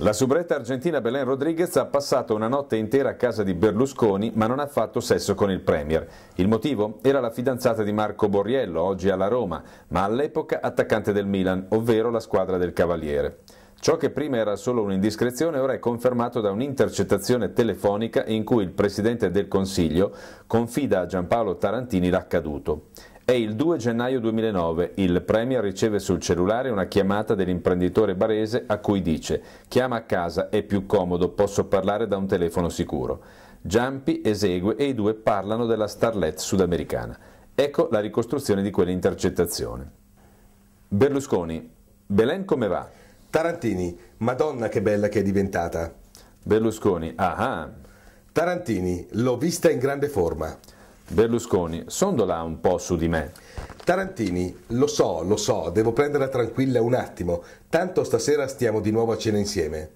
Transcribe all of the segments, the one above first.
La subretta argentina Belen Rodriguez ha passato una notte intera a casa di Berlusconi ma non ha fatto sesso con il Premier. Il motivo era la fidanzata di Marco Borriello, oggi alla Roma, ma all'epoca attaccante del Milan, ovvero la squadra del Cavaliere. Ciò che prima era solo un'indiscrezione ora è confermato da un'intercettazione telefonica in cui il Presidente del Consiglio confida a Giampaolo Tarantini l'accaduto. È il 2 gennaio 2009, il Premier riceve sul cellulare una chiamata dell'imprenditore barese a cui dice «Chiama a casa, è più comodo, posso parlare da un telefono sicuro». Giampi esegue e i due parlano della starlet sudamericana. Ecco la ricostruzione di quell'intercettazione. Berlusconi, Belen come va? Tarantini, madonna che bella che è diventata. Berlusconi, ah ah. Tarantini, l'ho vista in grande forma. Berlusconi, sondola un po' su di me. Tarantini, lo so, lo so, devo prenderla tranquilla un attimo, tanto stasera stiamo di nuovo a cena insieme.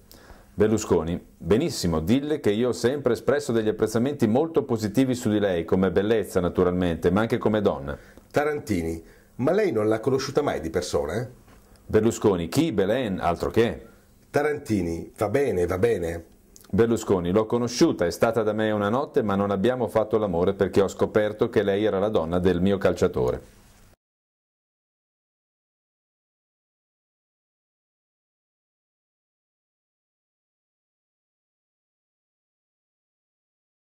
Berlusconi, benissimo, dille che io ho sempre espresso degli apprezzamenti molto positivi su di lei, come bellezza naturalmente, ma anche come donna. Tarantini, ma lei non l'ha conosciuta mai di persona? Eh? Berlusconi, chi Belen, altro che. Tarantini, va bene, va bene, Berlusconi, l'ho conosciuta, è stata da me una notte, ma non abbiamo fatto l'amore perché ho scoperto che lei era la donna del mio calciatore.